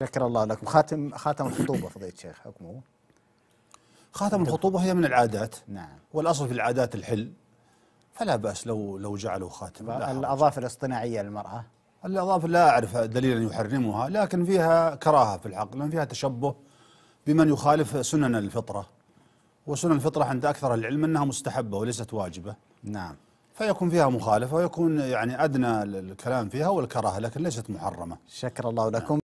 شكر الله لكم خاتم خاتم الخطوبة فضيلة الشيخ حكمه خاتم الخطوبة هي من العادات نعم والأصل في العادات الحل فلا بأس لو لو جعلوا خاتم الأظافر الاصطناعية للمرأة الأظافر لا أعرف دليلا يحرمها لكن فيها كراهة في الحق لأن فيها تشبه بمن يخالف سنن الفطرة وسنن الفطرة عند أكثر العلم أنها مستحبة وليست واجبة نعم فيكون فيها مخالفة ويكون يعني أدنى الكلام فيها والكراهة لكن ليست محرمة شكر الله لكم نعم.